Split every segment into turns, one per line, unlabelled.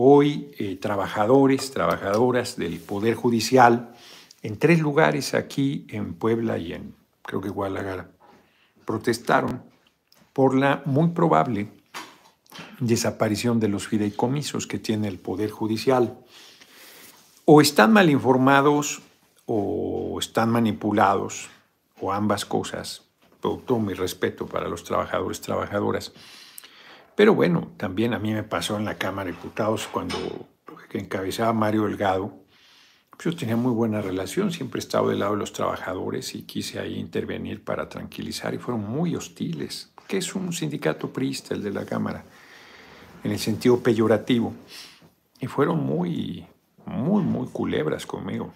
hoy eh, trabajadores, trabajadoras del Poder Judicial en tres lugares aquí en Puebla y en, creo que Guadalajara, protestaron por la muy probable desaparición de los fideicomisos que tiene el Poder Judicial. O están mal informados o están manipulados, o ambas cosas. producto mi respeto para los trabajadores, trabajadoras. Pero bueno, también a mí me pasó en la Cámara de Diputados cuando encabezaba Mario Delgado. Pues, yo tenía muy buena relación, siempre he estado del lado de los trabajadores y quise ahí intervenir para tranquilizar y fueron muy hostiles, que es un sindicato priista, el de la Cámara, en el sentido peyorativo. Y fueron muy, muy, muy culebras conmigo,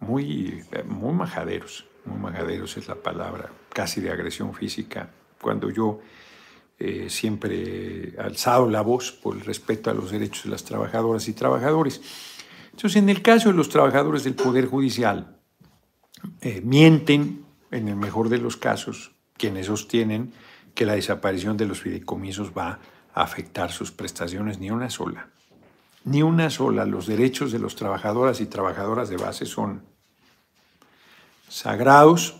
muy, muy majaderos, muy majaderos es la palabra, casi de agresión física. Cuando yo eh, siempre alzado la voz por el respeto a los derechos de las trabajadoras y trabajadores. Entonces, en el caso de los trabajadores del Poder Judicial, eh, mienten, en el mejor de los casos, quienes sostienen que la desaparición de los fideicomisos va a afectar sus prestaciones, ni una sola. Ni una sola. Los derechos de los trabajadoras y trabajadoras de base son sagrados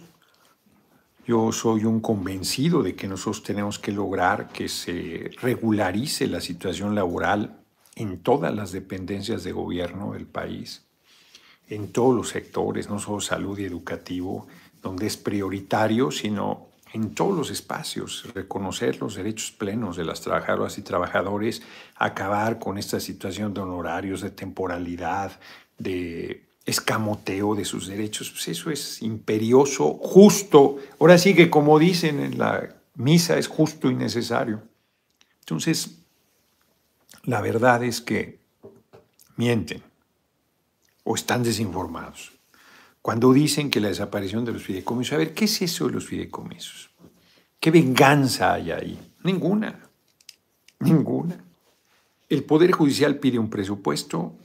yo soy un convencido de que nosotros tenemos que lograr que se regularice la situación laboral en todas las dependencias de gobierno del país, en todos los sectores, no solo salud y educativo, donde es prioritario, sino en todos los espacios, reconocer los derechos plenos de las trabajadoras y trabajadores, acabar con esta situación de honorarios, de temporalidad, de escamoteo de sus derechos. Pues eso es imperioso, justo. Ahora sí que como dicen en la misa, es justo y necesario. Entonces, la verdad es que mienten o están desinformados. Cuando dicen que la desaparición de los fideicomisos, a ver, ¿qué es eso de los fideicomisos? ¿Qué venganza hay ahí? Ninguna, ninguna. El Poder Judicial pide un presupuesto,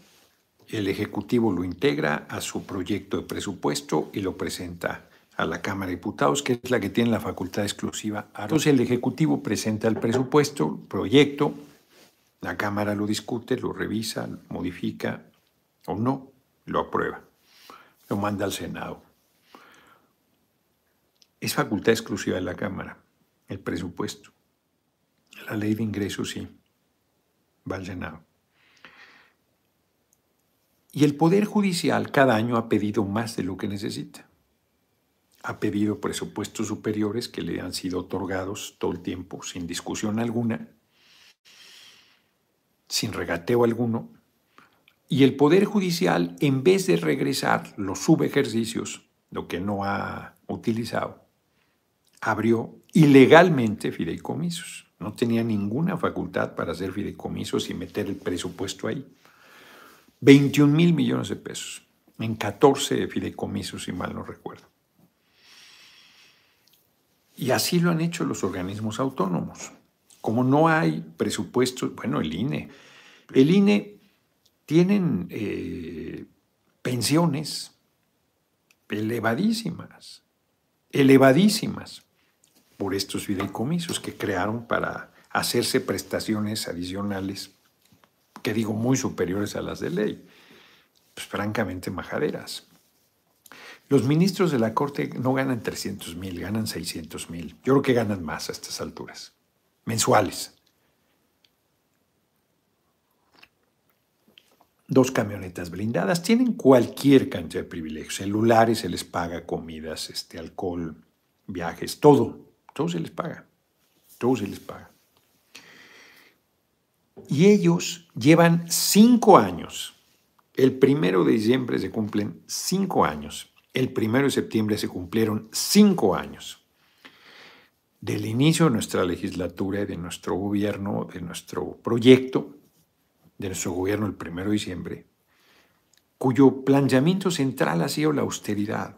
el Ejecutivo lo integra a su proyecto de presupuesto y lo presenta a la Cámara de Diputados, que es la que tiene la facultad exclusiva. Entonces el Ejecutivo presenta el presupuesto, proyecto, la Cámara lo discute, lo revisa, modifica o no, lo aprueba, lo manda al Senado. Es facultad exclusiva de la Cámara, el presupuesto. La ley de ingresos sí, va al Senado. Y el Poder Judicial cada año ha pedido más de lo que necesita. Ha pedido presupuestos superiores que le han sido otorgados todo el tiempo, sin discusión alguna, sin regateo alguno. Y el Poder Judicial, en vez de regresar los subejercicios, lo que no ha utilizado, abrió ilegalmente fideicomisos. No tenía ninguna facultad para hacer fideicomisos y meter el presupuesto ahí. 21 mil millones de pesos en 14 fideicomisos, si mal no recuerdo. Y así lo han hecho los organismos autónomos. Como no hay presupuestos, bueno, el INE. El INE tienen eh, pensiones elevadísimas, elevadísimas por estos fideicomisos que crearon para hacerse prestaciones adicionales que digo muy superiores a las de ley? Pues francamente majaderas. Los ministros de la Corte no ganan 300 mil, ganan 600 mil. Yo creo que ganan más a estas alturas, mensuales. Dos camionetas blindadas, tienen cualquier cantidad de privilegios, celulares, se les paga comidas, este, alcohol, viajes, todo, todo se les paga, todo se les paga. Y ellos llevan cinco años. El primero de diciembre se cumplen cinco años. El primero de septiembre se cumplieron cinco años. Del inicio de nuestra legislatura, de nuestro gobierno, de nuestro proyecto, de nuestro gobierno el primero de diciembre, cuyo planteamiento central ha sido la austeridad.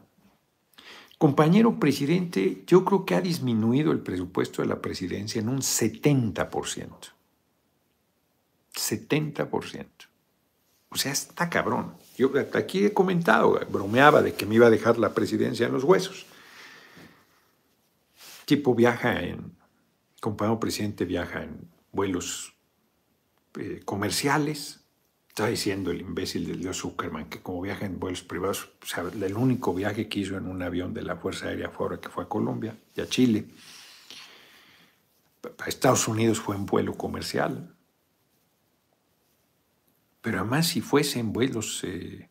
Compañero presidente, yo creo que ha disminuido el presupuesto de la presidencia en un 70%. 70%. O sea, está cabrón. Yo hasta aquí he comentado, bromeaba de que me iba a dejar la presidencia en los huesos. El tipo viaja en, compañero presidente viaja en vuelos eh, comerciales. Está diciendo el imbécil del dios Zuckerman que como viaja en vuelos privados, el único viaje que hizo en un avión de la Fuerza Aérea fue ahora que fue a Colombia y a Chile. A Estados Unidos fue en vuelo comercial pero además si fuesen vuelos eh,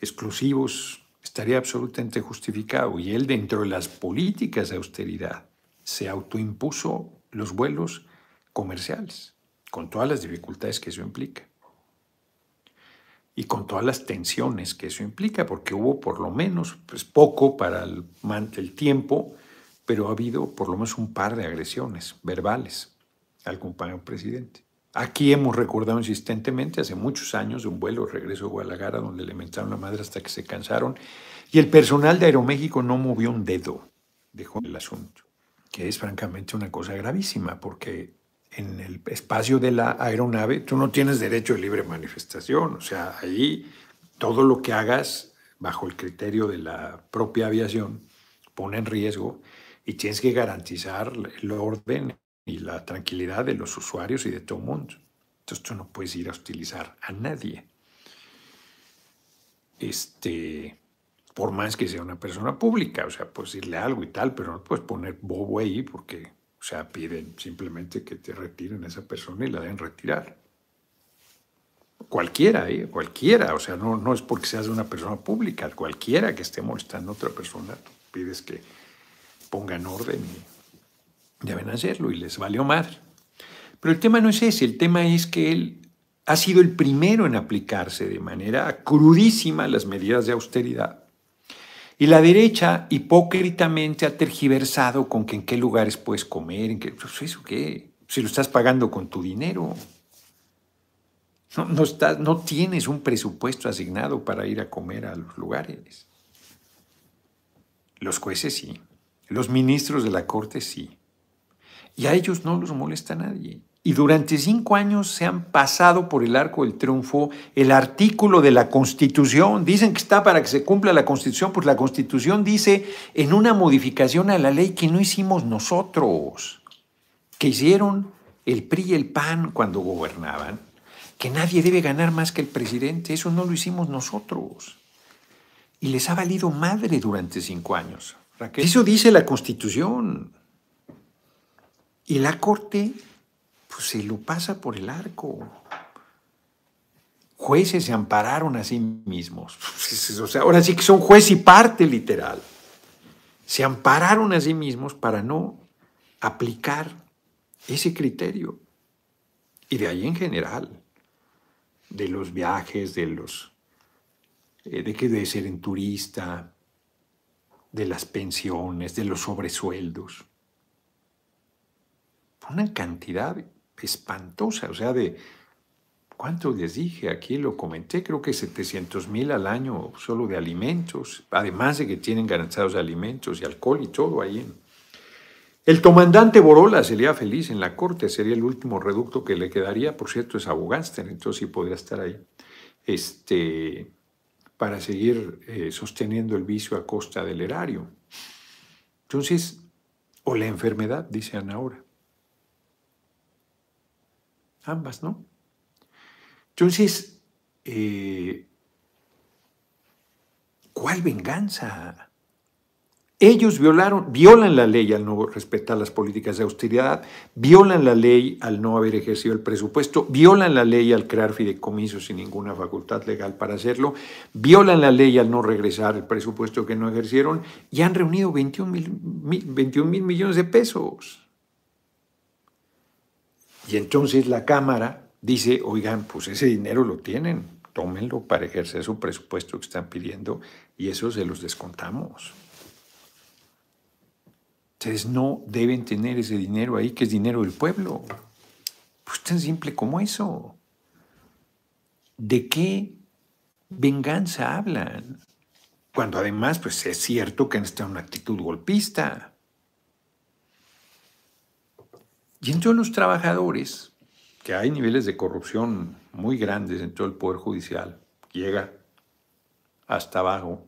exclusivos, estaría absolutamente justificado. Y él, dentro de las políticas de austeridad, se autoimpuso los vuelos comerciales, con todas las dificultades que eso implica. Y con todas las tensiones que eso implica, porque hubo por lo menos, pues poco para el, el tiempo, pero ha habido por lo menos un par de agresiones verbales al compañero presidente. Aquí hemos recordado insistentemente hace muchos años de un vuelo regreso a Guadalajara donde le mentaron la madre hasta que se cansaron y el personal de Aeroméxico no movió un dedo, dejó el asunto, que es francamente una cosa gravísima porque en el espacio de la aeronave tú no tienes derecho de libre manifestación, o sea, ahí todo lo que hagas bajo el criterio de la propia aviación pone en riesgo y tienes que garantizar el orden, y la tranquilidad de los usuarios y de todo el mundo. Entonces tú no puedes ir a utilizar a nadie. Este, por más que sea una persona pública, o sea, puedes decirle algo y tal, pero no puedes poner bobo ahí porque, o sea, piden simplemente que te retiren a esa persona y la deben retirar. Cualquiera, ¿eh? cualquiera, o sea, no, no es porque seas una persona pública, cualquiera que esté molestando a otra persona, tú pides que pongan orden y deben hacerlo y les valió madre. Pero el tema no es ese, el tema es que él ha sido el primero en aplicarse de manera crudísima las medidas de austeridad. Y la derecha hipócritamente ha tergiversado con que en qué lugares puedes comer, en qué, pues, eso qué, si lo estás pagando con tu dinero. No, estás, no tienes un presupuesto asignado para ir a comer a los lugares. Los jueces sí, los ministros de la corte sí, y a ellos no los molesta nadie. Y durante cinco años se han pasado por el arco del triunfo el artículo de la Constitución. Dicen que está para que se cumpla la Constitución, pues la Constitución dice en una modificación a la ley que no hicimos nosotros, que hicieron el PRI y el PAN cuando gobernaban, que nadie debe ganar más que el presidente. Eso no lo hicimos nosotros. Y les ha valido madre durante cinco años. Eso dice la Constitución. Y la corte, pues, se lo pasa por el arco. Jueces se ampararon a sí mismos. ahora sí que son juez y parte literal. Se ampararon a sí mismos para no aplicar ese criterio. Y de ahí en general, de los viajes, de los eh, de que debe ser en turista, de las pensiones, de los sobresueldos una cantidad espantosa, o sea, de, ¿cuánto les dije? Aquí lo comenté, creo que 700 mil al año solo de alimentos, además de que tienen garantizados alimentos y alcohol y todo ahí. El comandante Borola sería feliz en la corte, sería el último reducto que le quedaría, por cierto, es Abogáster, entonces sí podría estar ahí, este, para seguir eh, sosteniendo el vicio a costa del erario. Entonces, o la enfermedad, dice Ana ahora ambas, ¿no? Entonces, eh, ¿cuál venganza? Ellos violaron, violan la ley al no respetar las políticas de austeridad, violan la ley al no haber ejercido el presupuesto, violan la ley al crear fideicomisos sin ninguna facultad legal para hacerlo, violan la ley al no regresar el presupuesto que no ejercieron y han reunido 21 21 mil millones de pesos. Y entonces la Cámara dice, oigan, pues ese dinero lo tienen, tómenlo para ejercer su presupuesto que están pidiendo y eso se los descontamos. Ustedes no deben tener ese dinero ahí, que es dinero del pueblo. Pues tan simple como eso. ¿De qué venganza hablan? Cuando además, pues es cierto que han estado en una actitud golpista. Y entonces los trabajadores, que hay niveles de corrupción muy grandes en todo el Poder Judicial, llega hasta abajo,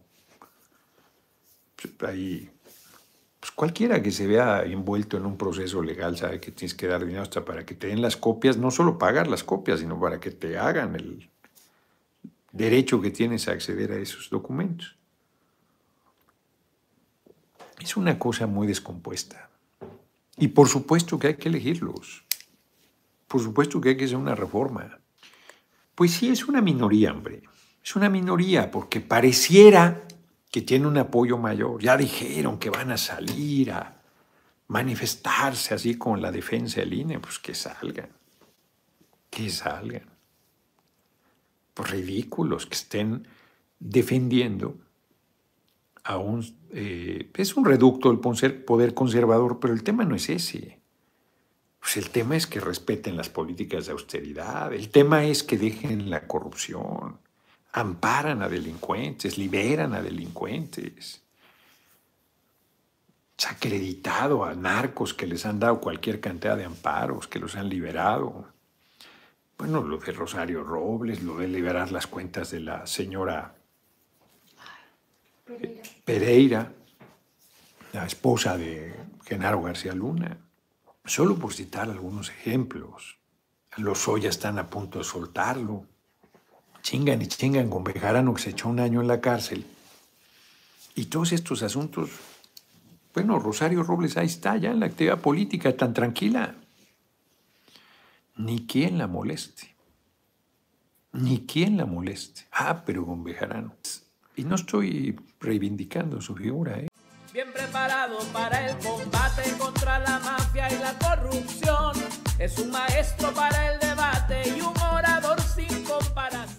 pues, pues, cualquiera que se vea envuelto en un proceso legal sabe que tienes que dar dinero hasta para que te den las copias, no solo pagar las copias, sino para que te hagan el derecho que tienes a acceder a esos documentos. Es una cosa muy descompuesta. Y por supuesto que hay que elegirlos. Por supuesto que hay que hacer una reforma. Pues sí, es una minoría, hombre. Es una minoría porque pareciera que tiene un apoyo mayor. Ya dijeron que van a salir a manifestarse así con la defensa del INE. Pues que salgan. Que salgan. Pues ridículos que estén defendiendo eh, es un reducto del poder conservador, pero el tema no es ese. Pues el tema es que respeten las políticas de austeridad, el tema es que dejen la corrupción, amparan a delincuentes, liberan a delincuentes. Se ha acreditado a narcos que les han dado cualquier cantidad de amparos, que los han liberado. Bueno, lo de Rosario Robles, lo de liberar las cuentas de la señora Pereira. la esposa de Genaro García Luna, solo por citar algunos ejemplos. Los ya están a punto de soltarlo. Chingan y chingan con Bejarano que se echó un año en la cárcel. Y todos estos asuntos, bueno, Rosario Robles ahí está ya en la actividad política tan tranquila. Ni quién la moleste. Ni quien la moleste. Ah, pero con Bejarano. Y no estoy reivindicando su figura. ¿eh? Bien preparado para el combate contra la mafia y la corrupción. Es un maestro para el debate y un orador sin comparación.